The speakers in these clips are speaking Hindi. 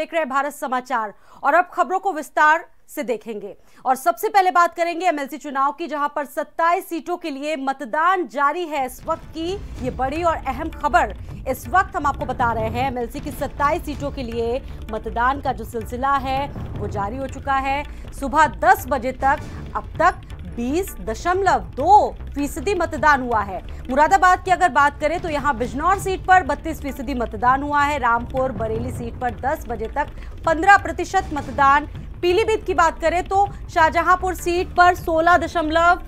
देख रहे हैं भारत समाचार और अब खबरों को विस्तार से देखेंगे और सबसे पहले बात करेंगे एमएलसी चुनाव की जहां पर 27 सीटों के लिए मतदान जारी है इस वक्त की ये बड़ी और अहम खबर इस वक्त हम आपको बता रहे हैं एमएलसी की 27 सीटों के लिए मतदान का जो सिलसिला है वो जारी हो चुका है सुबह 10 बजे तक अब तक बीस दशमलव दो फीसदी मतदान हुआ है मुरादाबाद की अगर बात करें तो यहाँ बिजनौर सीट पर बत्तीस फीसदी मतदान हुआ है रामपुर बरेली सीट पर 10 बजे तक 15 प्रतिशत मतदान पीलीभीत की बात करें तो शाहजहांपुर सीट पर सोलह दशमलव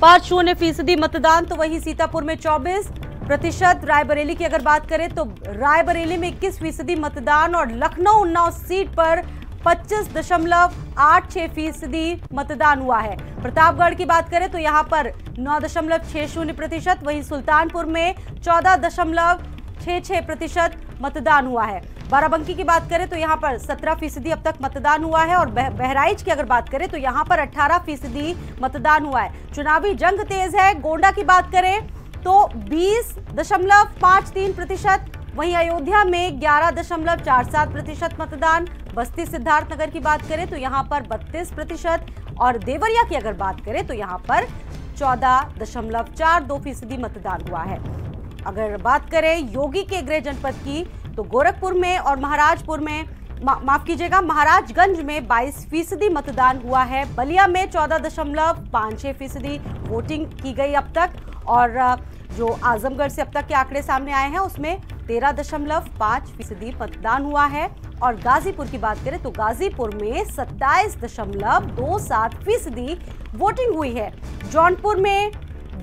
पांच शून्य फीसदी मतदान तो वहीं सीतापुर में चौबीस प्रतिशत रायबरेली की अगर बात करें तो रायबरेली में इक्कीस फीसदी मतदान और लखनऊ उन्नाव सीट पर पच्चीस दशमलव आठ छह फीसदी मतदान हुआ है प्रतापगढ़ की बात करें तो यहाँ पर नौ दशमलव छह शून्य प्रतिशत वही सुल्तानपुर में चौदह दशमलव छह छह प्रतिशत मतदान हुआ है बाराबंकी की बात करें तो यहाँ पर 17 फीसदी अब तक मतदान हुआ है और बह, बहराइच की अगर बात करें तो यहाँ पर 18 फीसदी मतदान हुआ है चुनावी जंग तेज है गोंडा की बात करें तो बीस दशमलव पांच तीन प्रतिशत वहीं अयोध्या में ग्यारह दशमलव चार सात प्रतिशत मतदान बस्ती सिद्धार्थनगर की बात करें तो यहाँ पर बत्तीस प्रतिशत और देवरिया की अगर बात करें तो यहाँ पर चौदह दशमलव चार दो फीसदी मतदान हुआ है अगर बात करें योगी के गृह जनपद की तो गोरखपुर में और महाराजपुर में मा, माफ कीजिएगा महाराजगंज में 22 फीसदी मतदान हुआ है बलिया में चौदह दशमलव पाँच छः फीसदी वोटिंग की गई अब तक और जो आजमगढ़ से अब तक के आंकड़े सामने आए हैं उसमें तेरह दशमलव पाँच फीसदी मतदान हुआ है और गाजीपुर की बात करें तो गाजीपुर में सत्ताईस दशमलव दो सात फीसदी वोटिंग हुई है जौनपुर में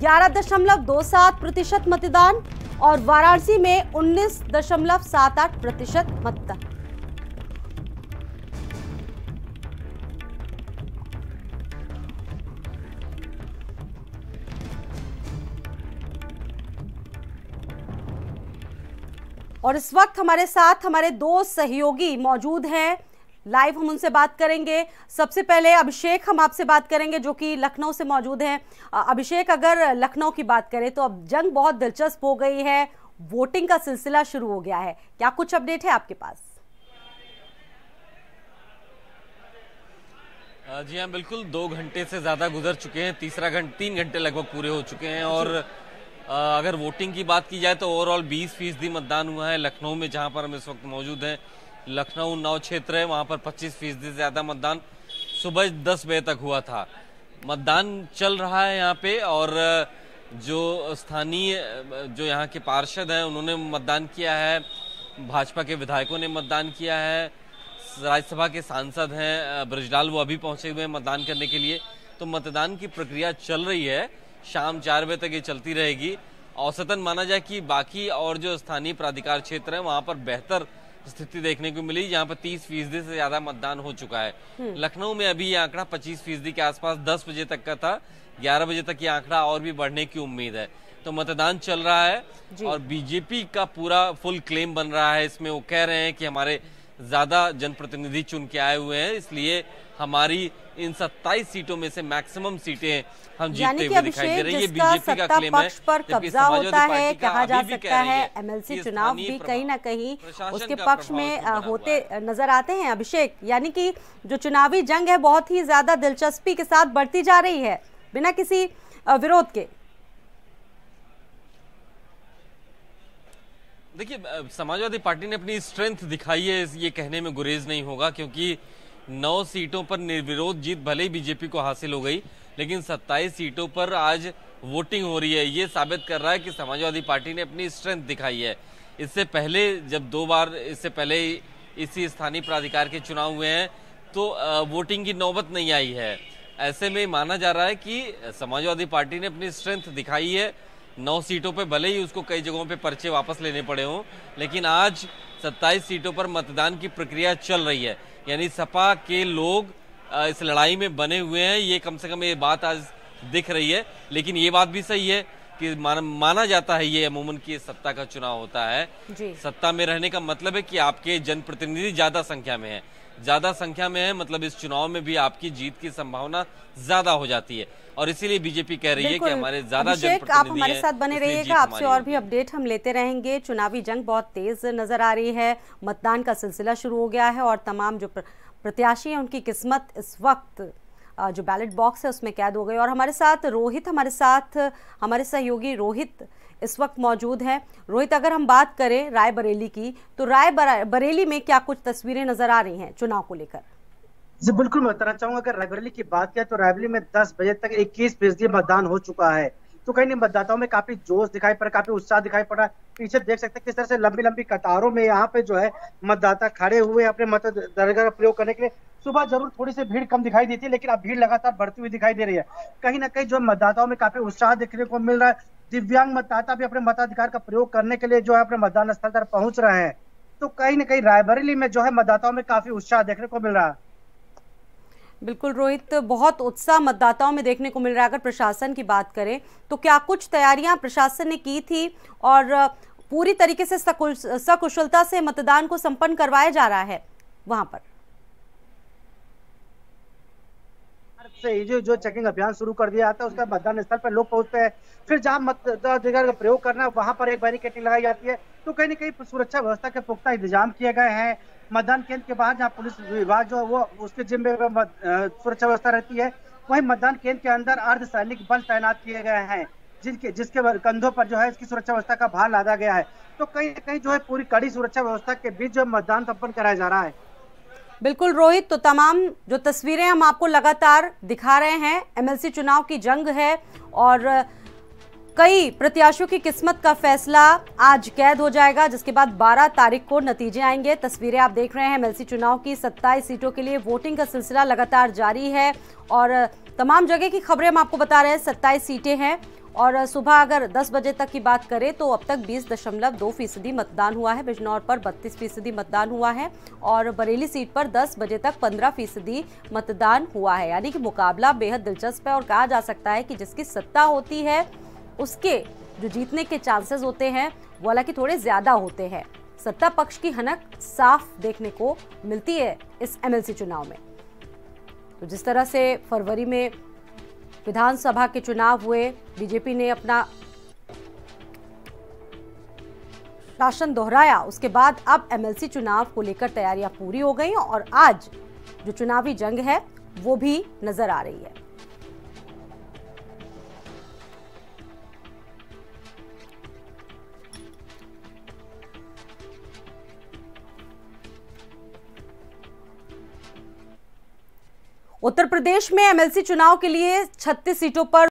ग्यारह दशमलव दो सात प्रतिशत मतदान और वाराणसी में उन्नीस दशमलव सात आठ प्रतिशत मतदान और इस वक्त हमारे साथ हमारे दो सहयोगी मौजूद हैं लाइव हम उनसे बात करेंगे सबसे पहले अभिषेक हम आपसे बात करेंगे जो कि लखनऊ से मौजूद हैं अभिषेक अगर लखनऊ की बात करें तो अब जंग बहुत दिलचस्प हो गई है वोटिंग का सिलसिला शुरू हो गया है क्या कुछ अपडेट है आपके पास जी हाँ बिल्कुल दो घंटे से ज़्यादा गुजर चुके हैं तीसरा घंटा तीन घंटे लगभग पूरे हो चुके हैं और अगर वोटिंग की बात की जाए तो ओवरऑल बीस फीसदी मतदान हुआ है लखनऊ में जहाँ पर हम इस वक्त मौजूद हैं लखनऊ नौ क्षेत्र है वहाँ पर पच्चीस फीसदी से ज़्यादा मतदान सुबह दस बजे तक हुआ था मतदान चल रहा है यहाँ पे और जो स्थानीय जो यहाँ के पार्षद हैं उन्होंने मतदान किया है भाजपा के विधायकों ने मतदान किया है राज्यसभा के सांसद हैं ब्रजलाल वो अभी पहुँचे हुए हैं मतदान करने के लिए तो मतदान की प्रक्रिया चल रही है शाम चार बजे तक ये चलती रहेगी औसतन माना जाए कि बाकी और जो स्थानीय प्राधिकार क्षेत्र है वहाँ पर बेहतर स्थिति देखने को मिली जहाँ पर 30 फीसदी से ज्यादा मतदान हो चुका है हम्म। लखनऊ में अभी ये आंकड़ा 25 फीसदी के आसपास 10 बजे तक का था 11 बजे तक ये आंकड़ा और भी बढ़ने की उम्मीद है तो मतदान चल रहा है और बीजेपी का पूरा फुल क्लेम बन रहा है इसमें वो कह रहे हैं कि हमारे ज्यादा जनप्रतिनिधि चुन के आए हुए हैं इसलिए हमारी इन सत्ताईस सीटों में से मैक्सिमम सीटें हम जीतते हुए दिखाई दे रही है बीजेपी का क्लेम है पर कब्जा होता है कहा जा सकता है एमएलसी चुनाव भी कहीं ना कहीं उसके पक्ष में होते नजर आते हैं अभिषेक यानी कि जो चुनावी जंग है बहुत ही ज्यादा दिलचस्पी के साथ बढ़ती जा रही है बिना किसी विरोध के देखिए समाजवादी पार्टी ने अपनी स्ट्रेंथ दिखाई है ये कहने में गुरेज नहीं होगा क्योंकि नौ सीटों पर निर्विरोध जीत भले ही बीजेपी को हासिल हो गई लेकिन 27 सीटों पर आज वोटिंग हो रही है ये साबित कर रहा है कि समाजवादी पार्टी ने अपनी स्ट्रेंथ दिखाई है इससे पहले जब दो बार इससे पहले इसी स्थानीय प्राधिकार के चुनाव हुए हैं तो वोटिंग की नौबत नहीं आई है ऐसे में माना जा रहा है कि समाजवादी पार्टी ने अपनी स्ट्रेंथ दिखाई है नौ सीटों पे भले ही उसको कई जगहों पे पर्चे वापस लेने पड़े हों लेकिन आज 27 सीटों पर मतदान की प्रक्रिया चल रही है यानी सपा के लोग इस लड़ाई में बने हुए हैं ये कम से कम ये बात आज दिख रही है लेकिन ये बात भी सही है कि मान, माना जाता है ये अमूमन की सत्ता का चुनाव होता है जी। सत्ता में रहने का मतलब है कि आपके जनप्रतिनिधि ज्यादा संख्या में है ज्यादा संख्या में है मतलब इस चुनाव में भी आपकी जीत की संभावना ज्यादा हो जाती है और इसीलिए बीजेपी कह रही है कि हमारे ज्यादा आप हमारे साथ बने रहिएगा आपसे और भी अपडेट हम लेते रहेंगे चुनावी जंग बहुत तेज नजर आ रही है मतदान का सिलसिला शुरू हो गया है और तमाम जो प्रत्याशी हैं उनकी किस्मत इस वक्त जो बैलेट बॉक्स है उसमें कैद हो गए और हमारे साथ रोहित हमारे साथ हमारे सहयोगी रोहित इस वक्त मौजूद हैं रोहित अगर हम बात करें राय बरेली की तो राय बरेली में क्या कुछ तस्वीरें नजर आ रही हैं चुनाव को लेकर जी बिल्कुल मैं बताना चाहूंगा अगर रायबरेली की बात करें तो रायबरेली में 10 बजे तक 21 फीसदी मतदान हो चुका है तो कहीं नहीं मतदाताओं में काफी जोश दिखाई पड़ा काफी उत्साह दिखाई पड़ा पीछे देख सकते हैं किस तरह से लंबी लंबी कतारों में यहाँ पे जो है मतदाता खड़े हुए अपने मतदान का प्रयोग करने के लिए सुबह जरूर थोड़ी सी भीड़ कम दिखाई देती है लेकिन अब भीड़ लगातार बढ़ती हुई दिखाई दे रही है कहीं ना कहीं जो मतदाताओं में काफी उत्साह देखने को मिल रहा है दिव्यांग मतदाता भी अपने मताधिकार का प्रयोग करने के लिए जो है अपने मतदान स्थल तक पहुंच रहे हैं तो कहीं ना कहीं रायबरेली में जो है मतदाताओं में काफी उत्साह देखने को मिल रहा है बिल्कुल रोहित बहुत उत्साह मतदाताओं में देखने को मिल रहा है अगर प्रशासन की बात करें तो क्या कुछ तैयारियां प्रशासन ने की थी और पूरी तरीके से सकुशलता से मतदान को संपन्न करवाया जा रहा है वहां पर से जो जो चेकिंग अभियान शुरू कर दिया जाता है उसका मतदान स्थल पर लोग पहुंचते हैं फिर जहां मतदाधिकार का प्रयोग करना वहां पर एक बैरिकेटिंग लगाई जाती है तो कहीं ना कहीं सुरक्षा व्यवस्था के पुख्ता इंतजाम किए गए हैं मतदान केंद्र के बाहर जहाँ पुलिस विभाग जो है वो उसके जिम्मे सुरक्षा व्यवस्था रहती है वही मतदान केंद्र के अंदर अर्ध सैनिक बल तैनात किए गए हैं जिनके जिसके कंधों पर जो है इसकी सुरक्षा व्यवस्था का भार लादा गया है तो कहीं ना कहीं जो है पूरी कड़ी सुरक्षा व्यवस्था के बीच जो मतदान संपन्न कराया जा रहा है बिल्कुल रोहित तो तमाम जो तस्वीरें हम आपको लगातार दिखा रहे हैं एमएलसी चुनाव की जंग है और कई प्रत्याशियों की किस्मत का फैसला आज कैद हो जाएगा जिसके बाद 12 तारीख को नतीजे आएंगे तस्वीरें आप देख रहे हैं एमएलसी चुनाव की 27 सीटों के लिए वोटिंग का सिलसिला लगातार जारी है और तमाम जगह की खबरें हम आपको बता रहे हैं सत्ताईस सीटें हैं और सुबह अगर 10 बजे तक की बात करें तो अब तक बीस दशमलव दो फीसदी मतदान हुआ है बिजनौर पर बत्तीस फीसदी मतदान हुआ है और बरेली सीट पर 10 बजे तक 15 फीसदी मतदान हुआ है यानी कि मुकाबला बेहद दिलचस्प है और कहा जा सकता है कि जिसकी सत्ता होती है उसके जो जीतने के चांसेस होते हैं वो हालांकि थोड़े ज़्यादा होते हैं सत्ता पक्ष की हनक साफ देखने को मिलती है इस एमएलसी चुनाव में तो जिस तरह से फरवरी में विधानसभा के चुनाव हुए बीजेपी ने अपना शासन दोहराया उसके बाद अब एमएलसी चुनाव को लेकर तैयारियां पूरी हो गई और आज जो चुनावी जंग है वो भी नजर आ रही है उत्तर प्रदेश में एमएलसी चुनाव के लिए 36 सीटों पर